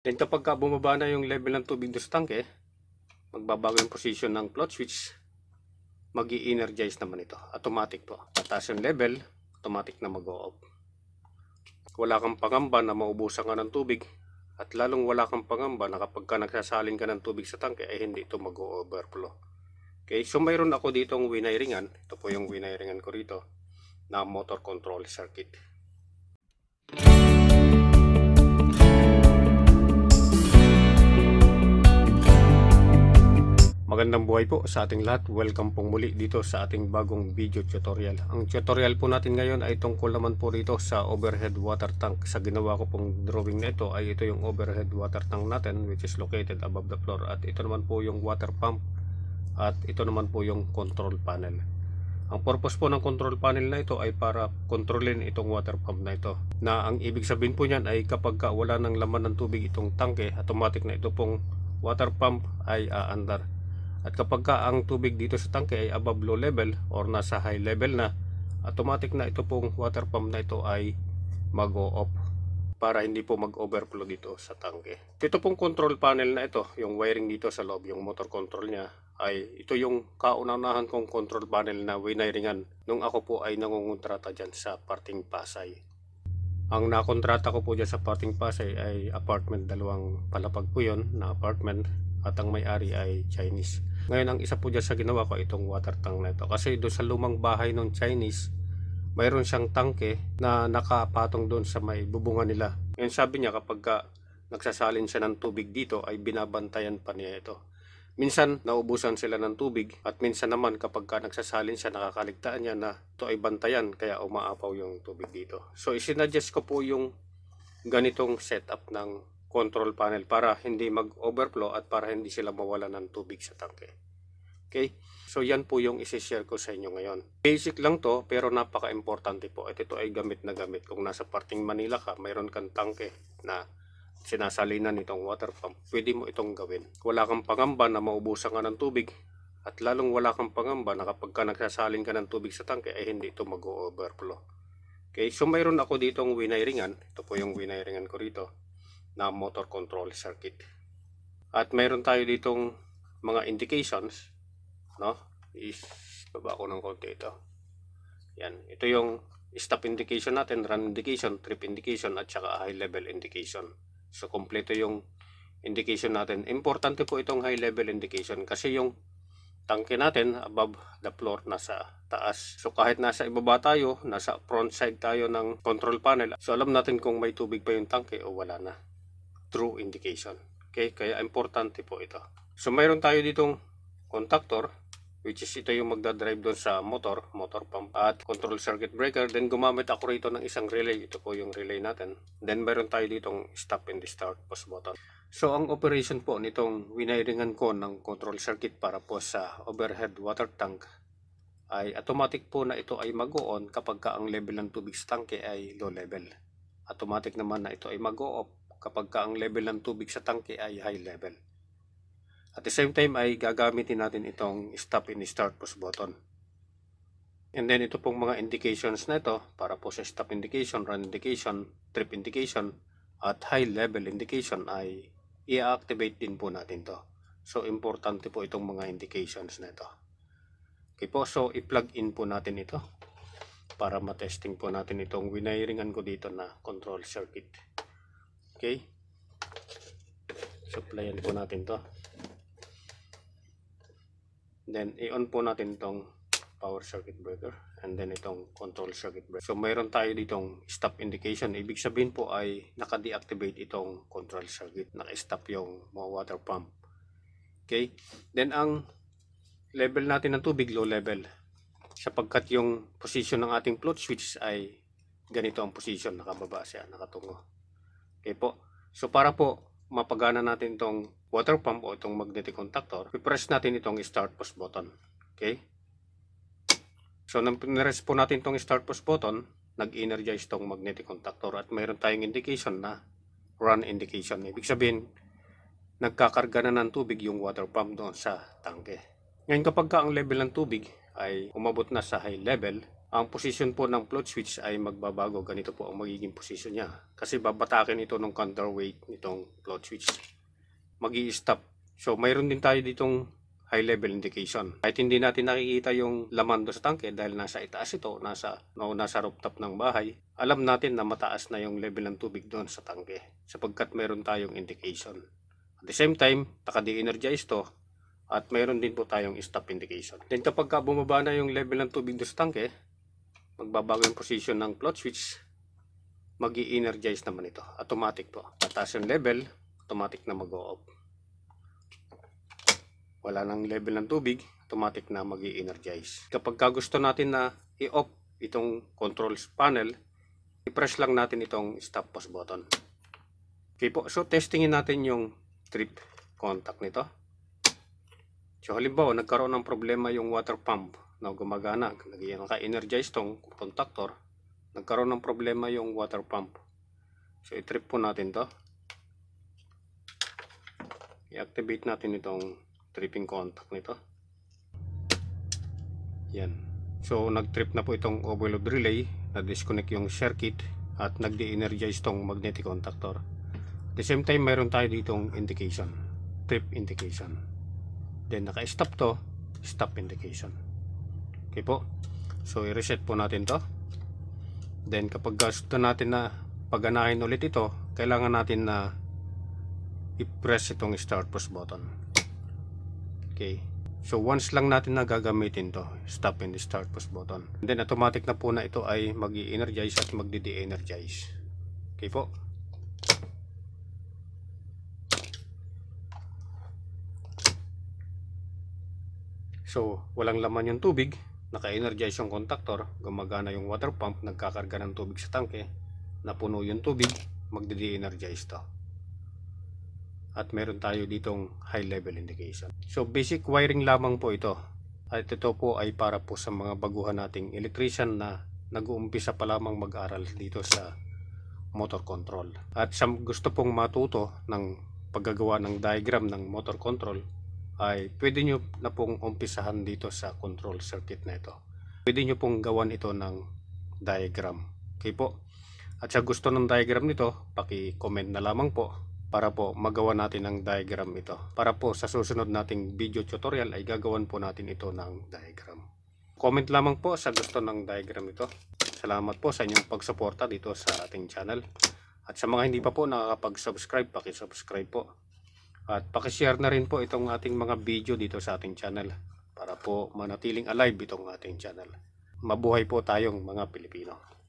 Then kapag ka bumaba na yung level ng tubig doon sa tanke, magbabago yung position ng clutch which mag energize naman ito. Automatic po. Pataas yung level, automatic na mag-off. Wala kang pangamba na maubusan ka ng tubig at lalong wala kang pangamba na kapag ka nagsasalin ka ng tubig sa tanke ay hindi ito mag-overflow. Okay, so mayroon ako ditong winiringan. Ito po yung winiringan ko rito na motor control circuit. Magandang buhay po sa ating lahat. Welcome pong muli dito sa ating bagong video tutorial. Ang tutorial po natin ngayon ay tungkol naman po rito sa overhead water tank. Sa ginawa ko pong drawing na ito ay ito yung overhead water tank natin which is located above the floor at ito naman po yung water pump at ito naman po yung control panel. Ang purpose po ng control panel na ito ay para kontrolin itong water pump na ito. Na ang ibig sabihin po niyan ay kapag wala ng laman ng tubig itong tangke, automatic na ito pong water pump ay aandar. Uh, at kapag ka ang tubig dito sa tangke ay above low level or nasa high level na, automatic na ito pong water pump na ito ay mag-off para hindi po mag-overflow dito sa tangke. Dito pong control panel na ito, yung wiring dito sa loob, yung motor control niya, ay ito yung kaunanahan kong control panel na winiringan nung ako po ay nangungontrata dyan sa parting Pasay. Ang nakontrata ko po dyan sa parting Pasay ay apartment, dalawang palapag po yun na apartment at ang may-ari ay Chinese. Ngayon, ang isa po dyan sa ginawa ko, itong water tank na ito. Kasi doon sa lumang bahay ng Chinese, mayroon siyang tangke na nakapatong doon sa may bubunga nila. Ngayon, sabi niya kapag ka nagsasalin siya ng tubig dito, ay binabantayan pa niya ito. Minsan, naubusan sila ng tubig at minsan naman kapag ka nagsasalin siya, nakakaligtaan niya na ito ay bantayan kaya umaapaw yung tubig dito. So, isinadjust ko po yung ganitong setup ng control panel para hindi mag-overflow at para hindi sila mawala ng tubig sa tanke. Okay? So yan po yung isi-share ko sa inyo ngayon. Basic lang to pero napaka-importante po at ito ay gamit na gamit. Kung nasa parting Manila ka, mayroon kang tangke na sinasalinan itong water pump, pwede mo itong gawin. Wala kang pangamba na maubusan ka ng tubig at lalong wala kang pangamba na kapag ka nagsasalin ka ng tubig sa tangke ay hindi ito mag-overflow. Okay, so mayroon ako ditong winiringan. Ito po yung winiringan ko rito na motor control circuit. At mayroon tayo ditong mga indications, no? Is baba ko ng konti ito. Yan, ito yung stop indication natin, run indication, trip indication at saka high level indication. So kompleto yung indication natin. Importante po itong high level indication kasi yung tangke natin above the floor nasa taas. So kahit nasa ibaba tayo, nasa front side tayo ng control panel. So alam natin kung may tubig pa yung tangke o wala na true indication. Okay, kaya importante po ito. So mayroon tayo ditong contactor which is ito yung magdadrive doon sa motor, motor pump at control circuit breaker. Then gumamit ako rito ng isang relay. Ito po yung relay natin. Then mayroon tayo ditong stop and start push button. So ang operation po nitong winiringan ko ng control circuit para po sa overhead water tank ay automatic po na ito ay mag-on kapag ka ang level ng tubig sa tanke ay low level. Automatic naman na ito ay mag-off kapag ka ang level ng tubig sa tangke ay high level. At the same time ay gagamitin natin itong stop and start push button. And then ito pong mga indications na ito para po sa stop indication, run indication, trip indication at high level indication ay i-activate din po natin to. So importante po itong mga indications na ito. Okay po, so i-plug in po natin ito para matesting po natin itong winaringan ko dito na control circuit. Okay. Supplyan po natin to. Then, i-on po natin tong power circuit breaker and then itong control circuit breaker. So, mayroon tayo ditong stop indication. Ibig sabihin po ay naka-deactivate itong control circuit. Naka-stop yung water pump. Okay? Then, ang level natin ng tubig, low level. Sapagkat yung position ng ating float switch ay ganito ang position. Nakababa siya, nakatungo. Okay po. So para po mapagana natin itong water pump o itong magnetic contactor, i-press natin itong start push button. Okay? So nang pinress po natin itong start push button, nag-energize itong magnetic contactor at mayroon tayong indication na run indication. Ibig sabihin, nagkakarga na ng tubig yung water pump doon sa tangke. Ngayon kapag ka ang level ng tubig ay umabot na sa high level, ang position po ng float switch ay magbabago. Ganito po ang magiging position niya. Kasi babatakin ito ng counterweight nitong float switch. mag stop So, mayroon din tayo ditong high level indication. Kahit hindi natin nakikita yung laman do sa tanke dahil nasa itaas ito, nasa, no, nasa rooftop ng bahay, alam natin na mataas na yung level ng tubig doon sa tangke sapagkat mayroon tayong indication. At the same time, taka-de-energize to at mayroon din po tayong stop indication. Then kapag bumaba na yung level ng tubig doon sa tangke, magbabago yung position ng float switch mag energize naman ito automatic po tataas yung level automatic na mag-off wala nang level ng tubig automatic na mag energize kapag gusto natin na i-off itong controls panel i-press lang natin itong stop pause button okay po so testingin natin yung trip contact nito so halimbawa nagkaroon ng problema yung water pump na gumagana, naka-energize tong contactor, nagkaroon ng problema yung water pump. So, i-trip po natin to. I-activate natin itong tripping contact nito. Yan. So, nag-trip na po itong overload relay, na-disconnect yung circuit, at nag-de-energize tong magnetic contactor. At the same time, mayroon tayo ditong indication, trip indication. Then, naka-stop to, stop indication. Okay po. So i-reset po natin to. Then kapag gusto natin na paganahin ulit ito, kailangan natin na i-press itong start push button. Okay. So once lang natin na gagamitin to, stop and start push button. And then automatic na po na ito ay mag energize at magde-energize. Okay po. So walang laman yung tubig naka-energize yung contactor, gumagana yung water pump, nagkakarga ng tubig sa tanke, napuno yung tubig, magde-energize to. At meron tayo ditong high level indication. So basic wiring lamang po ito. At ito po ay para po sa mga baguhan nating electrician na nag-uumpisa pa lamang mag-aral dito sa motor control. At sa gusto pong matuto ng paggagawa ng diagram ng motor control, ay pwede nyo na pong umpisahan dito sa control circuit na ito. Pwede nyo pong gawan ito ng diagram. Okay po? At sa gusto ng diagram nito, paki-comment na lamang po para po magawa natin ang diagram ito. Para po sa susunod nating video tutorial ay gagawan po natin ito ng diagram. Comment lamang po sa gusto ng diagram ito. Salamat po sa inyong pagsuporta dito sa ating channel. At sa mga hindi pa po nakakapag-subscribe, paki-subscribe po. At pakishare na rin po itong ating mga video dito sa ating channel para po manatiling alive itong ating channel. Mabuhay po tayong mga Pilipino.